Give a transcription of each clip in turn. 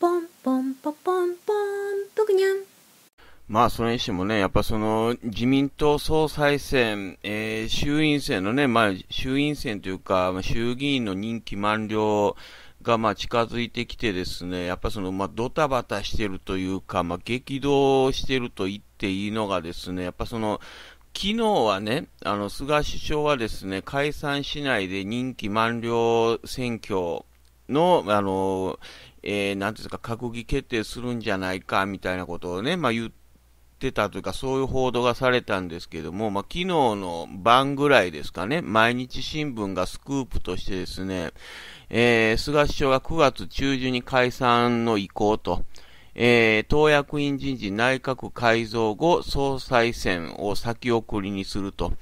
ポンポンポポンポンぷクニャン。まあ、それにしてもね、やっぱその自民党総裁選、えー、衆院選のね、まあ、衆院選というか、衆議院の任期満了がまあ近づいてきてですね、やっぱそのまあドタバタしてるというか、まあ、激動してると言っていいのがですね、やっぱその昨日はね、あの菅首相はですね、解散しないで任期満了選挙の、あの、えー、なんていうか、閣議決定するんじゃないかみたいなことをね、まあ、言ってたというか、そういう報道がされたんですけども、まあ、昨日の晩ぐらいですかね、毎日新聞がスクープとしてですね、えー、菅首相が9月中旬に解散の意向と、えー、党役員人事内閣改造後、総裁選を先送りにすると、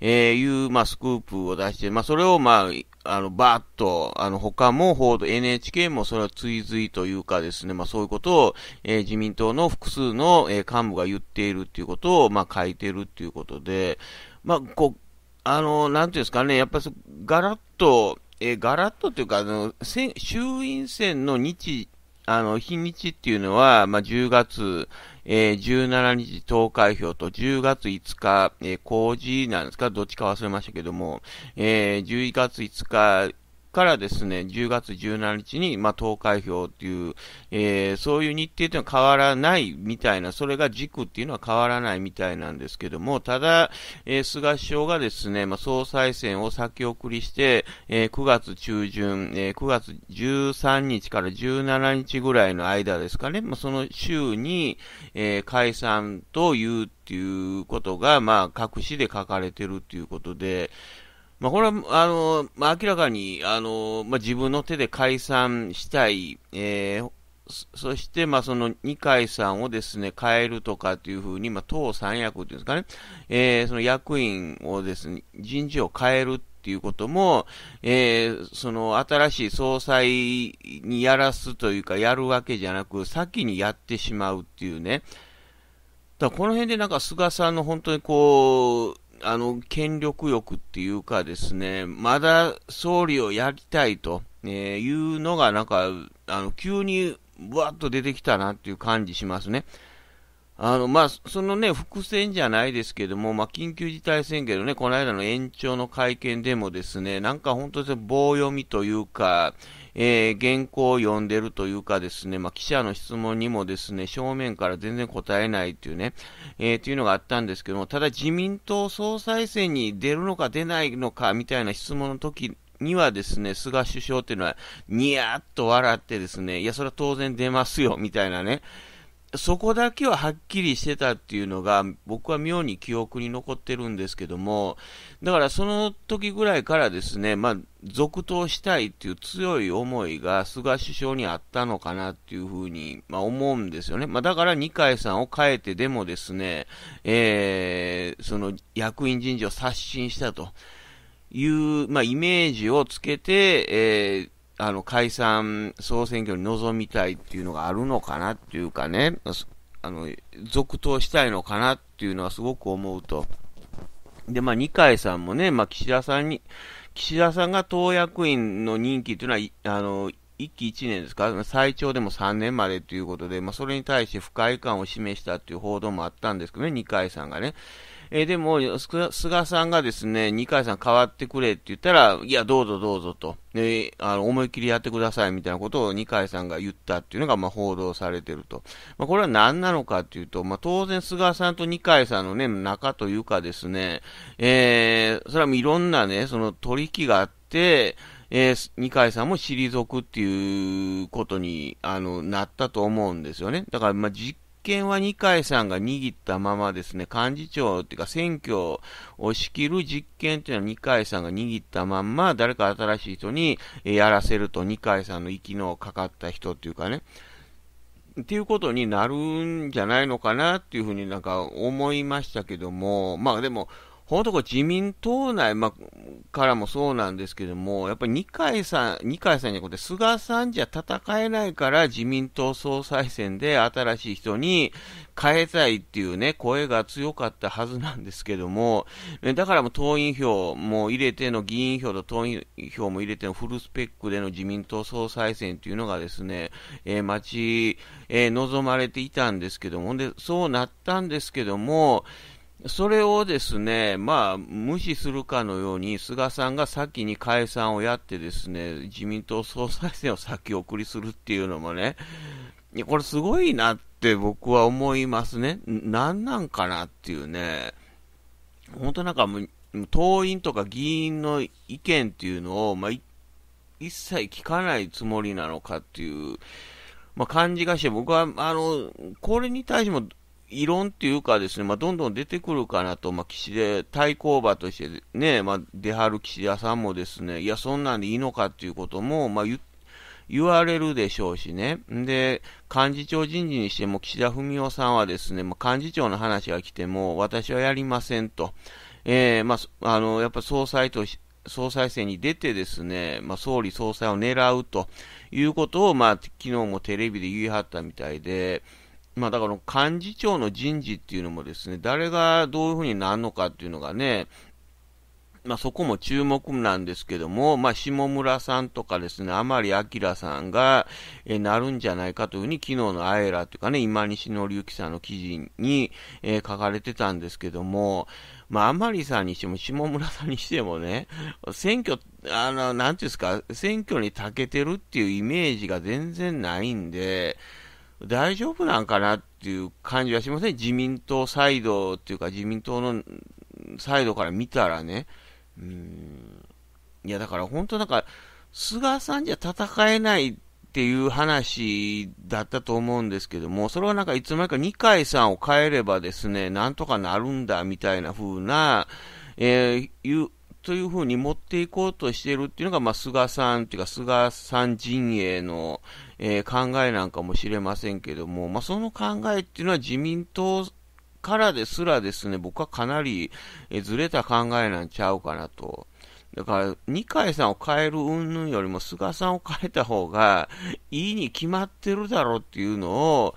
えー、いう、まあ、スクープを出して、まあ、それを、まあ、あの、バーっと、あの、他も報道、NHK もそれは追随というかですね、まあそういうことを、えー、自民党の複数の、えー、幹部が言っているっていうことを、まあ書いてるっていうことで、まあこう、あの、なんていうんですかね、やっぱりガラッと、えー、ガラッとというか、あの、衆院選の日、あの、日にちっていうのは、まあ、10月、えー、17日投開票と10月5日、えー、公示なんですかどっちか忘れましたけども、えー、11月5日、からですね、10月17日に、まあ、投開票っていう、えー、そういう日程というのは変わらないみたいな、それが軸っていうのは変わらないみたいなんですけども、ただ、えー、菅首相がですね、まあ、総裁選を先送りして、えー、9月中旬、えー、9月13日から17日ぐらいの間ですかね、まあ、その週に、えー、解散というっていうことが、まあ、隠しで書かれてるっていうことで、まあ、これは、あの、まあ、明らかに、あの、まあ、自分の手で解散したい、えー、そして、まあ、その二階さんをですね、変えるとかっていうふうに、まあ、党三役っていうんですかね、えー、その役員をですね、人事を変えるっていうことも、えー、その新しい総裁にやらすというか、やるわけじゃなく、先にやってしまうっていうね、だこの辺でなんか菅さんの本当にこう、あの、権力欲っていうかですね、まだ総理をやりたいと、えいうのが、なんか、あの、急に、ぶわっと出てきたなっていう感じしますね。あのまあ、そのね、伏線じゃないですけども、まあ、緊急事態宣言のね、この間の延長の会見でもですね、なんか本当に棒読みというか、えー、原稿を読んでるというかですね、まあ、記者の質問にもですね、正面から全然答えないというね、えー、というのがあったんですけども、ただ自民党総裁選に出るのか出ないのかみたいな質問の時にはですね、菅首相というのは、にやっと笑ってですね、いや、それは当然出ますよ、みたいなね、そこだけははっきりしてたっていうのが、僕は妙に記憶に残ってるんですけども、だからその時ぐらいからですね、まあ、続投したいっていう強い思いが菅首相にあったのかなっていうふうに、まあ、思うんですよね。まあ、だから二階さんを変えてでもですね、えー、その役員人事を刷新したという、まあ、イメージをつけて、えーあの、解散、総選挙に臨みたいっていうのがあるのかなっていうかね、あの、続投したいのかなっていうのはすごく思うと。で、まあ、二階さんもね、まあ、岸田さんに、岸田さんが党役員の任期というのは、あの、1期1年ですか、最長でも3年までということで、まあ、それに対して不快感を示したという報道もあったんですけどね、二階さんがね。えー、でも、菅さんがですね、二階さん変わってくれって言ったら、いや、どうぞどうぞと、えあの思い切りやってくださいみたいなことを二階さんが言ったっていうのが、まあ、報道されてると。まあ、これは何なのかっていうと、まあ、当然菅さんと二階さんのね、仲というかですね、えー、それはいろんなね、その取引があって、えー、二階さんも退くっていうことにあのなったと思うんですよね。だから、まあ、権は二階さんが握ったままですね、幹事長っていうか選挙を仕切る実権っていうのは二階さんが握ったまんま、誰か新しい人にやらせると二階さんの息のかかった人っていうかね、っていうことになるんじゃないのかなっていうふうになんか思いましたけども、まあでも、この自民党内、まからもそうなんですけども、やっぱり二階さん、二階さんじゃなくて、菅さんじゃ戦えないから自民党総裁選で新しい人に変えたいっていうね、声が強かったはずなんですけども、だからもう党員票も入れての議員票と党員票も入れてのフルスペックでの自民党総裁選というのがですね、えー、待ち、えー、望まれていたんですけども、で、そうなったんですけども、それをですね、まあ、無視するかのように、菅さんが先に解散をやってですね、自民党総裁選を先送りするっていうのもね、これすごいなって僕は思いますね。何なんかなっていうね、本当なんか党員とか議員の意見っていうのを、まあ、一切聞かないつもりなのかっていう、まあ、感じがして、僕は、あの、これに対しても、異論っていうかですね、まあ、どんどん出てくるかなと、まあ、岸で、対抗馬としてね、まあ、出はる岸田さんもですね、いや、そんなんでいいのかっていうことも、まあ、言われるでしょうしね。で、幹事長人事にしても岸田文雄さんはですね、まあ、幹事長の話が来ても、私はやりませんと。えー、まあ、あの、やっぱ総裁とし、総裁選に出てですね、まあ、総理総裁を狙うということを、まあ、昨日もテレビで言い張ったみたいで、まあ、だから幹事長の人事っていうのもですね、誰がどういうふうになるのかっていうのがね、まあ、そこも注目なんですけども、まあ、下村さんとかですね、甘利明さんが、えなるんじゃないかというふうに、昨日のあえらというかね、今西紀之さんの記事に、えー、書かれてたんですけども、まあ、甘利さんにしても、下村さんにしてもね、選挙、あの、なんていうんですか、選挙に長けてるっていうイメージが全然ないんで、大丈夫なんかなっていう感じはしません、自民党サイドっていうか、自民党のサイドから見たらね、うん、いや、だから本当、なんか、菅さんじゃ戦えないっていう話だったと思うんですけども、それはなんかいつの間にか二階さんを変えればですね、なんとかなるんだみたいな風な、えー、いうというふうに持っていこうとしているっていうのが、まあ、菅さんというか、菅さん陣営の、えー、考えなんかもしれませんけども、まあ、その考えっていうのは自民党からですらですね、僕はかなり、えー、ずれた考えなんちゃうかなと。だから、二階さんを変える云々よりも、菅さんを変えた方がいいに決まってるだろうっていうのを、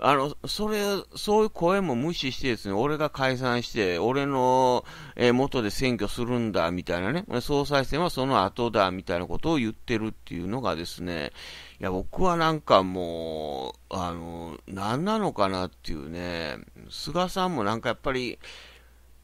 あの、それ、そういう声も無視してですね、俺が解散して、俺の、え元で選挙するんだ、みたいなね、総裁選はその後だ、みたいなことを言ってるっていうのがですね、いや、僕はなんかもう、あの、何なのかなっていうね、菅さんもなんかやっぱり、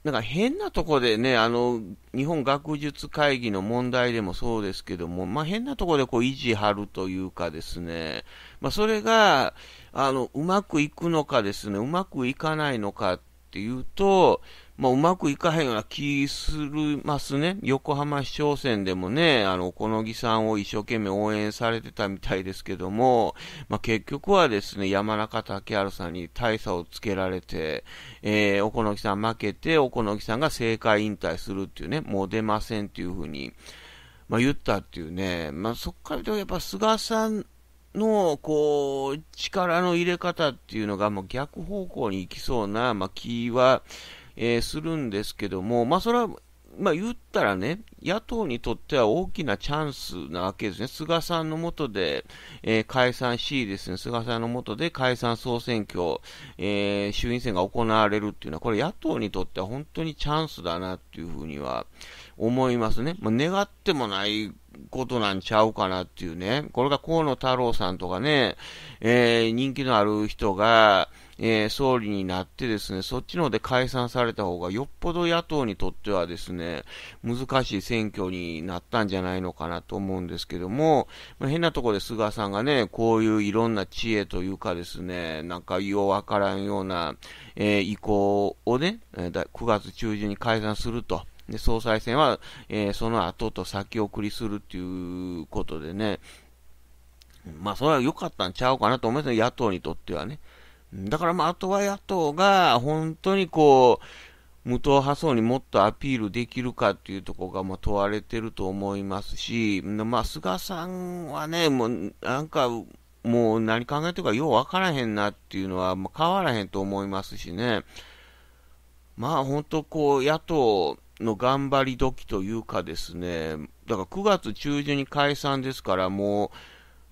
なんか変なとこでね、あの、日本学術会議の問題でもそうですけども、まあ、変なとこでこう維持張るというかですね、まあ、それが、あの、うまくいくのかですね、うまくいかないのかっていうと、まあ、うまくいかへんような気するますね。横浜市長選でもね、あの、小野木さんを一生懸命応援されてたみたいですけども、まあ、結局はですね、山中竹春さんに大差をつけられて、えー、お小野木さん負けて、お小野木さんが政界引退するっていうね、もう出ませんっていうふうに、まあ、言ったっていうね、まあ、そこから言うと、やっぱ菅さんの、こう、力の入れ方っていうのが、もう逆方向に行きそうな、まあ、気は、えー、するんですけども、まあ、それは、まあ、言ったらね、野党にとっては大きなチャンスなわけですね。菅さんのもとで、えー、解散しですね、菅さんのもとで解散総選挙、えー、衆院選が行われるっていうのは、これ野党にとっては本当にチャンスだなっていうふうには思いますね。まあ、願ってもないことなんちゃうかなっていうね。これが河野太郎さんとかね、えー、人気のある人が、えー、総理になってですね、そっちので解散された方がよっぽど野党にとってはですね、難しい選挙になったんじゃないのかなと思うんですけども、まあ、変なとこで菅さんがね、こういういろんな知恵というかですね、なんかようわからんような、えー、意向をね、9月中旬に解散すると。で総裁選は、えー、その後と先送りするっていうことでね、まあ、それは良かったんちゃうかなと思いますね、野党にとってはね。だから、まあ、あとは野党が本当にこう、無党派層にもっとアピールできるかっていうところがまあ問われてると思いますし、まあ、菅さんはね、もうなんか、もう何考えてるかよう分からへんなっていうのは、まあ、変わらへんと思いますしね。まあ本当こう、野党、の頑張り時というかですね、だから9月中旬に解散ですから、も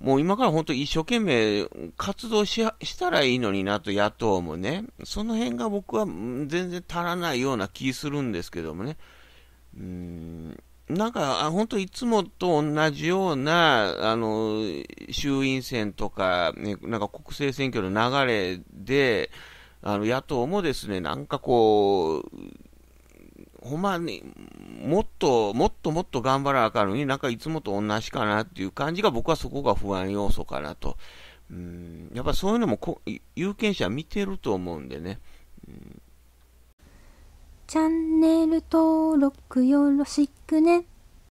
う、もう今から本当一生懸命活動ししたらいいのになと野党もね、その辺が僕は全然足らないような気するんですけどもね、うん、なんか本当いつもと同じような、あの、衆院選とか、ね、なんか国政選挙の流れで、あの野党もですね、なんかこう、ほんまに、もっと、もっともっと頑張らなあかんのに、なんかいつもと同じかなっていう感じが、僕はそこが不安要素かなと。うん、やっぱそういうのもこ有権者見てると思うんでね。うん、チャンネル登録よろしくね。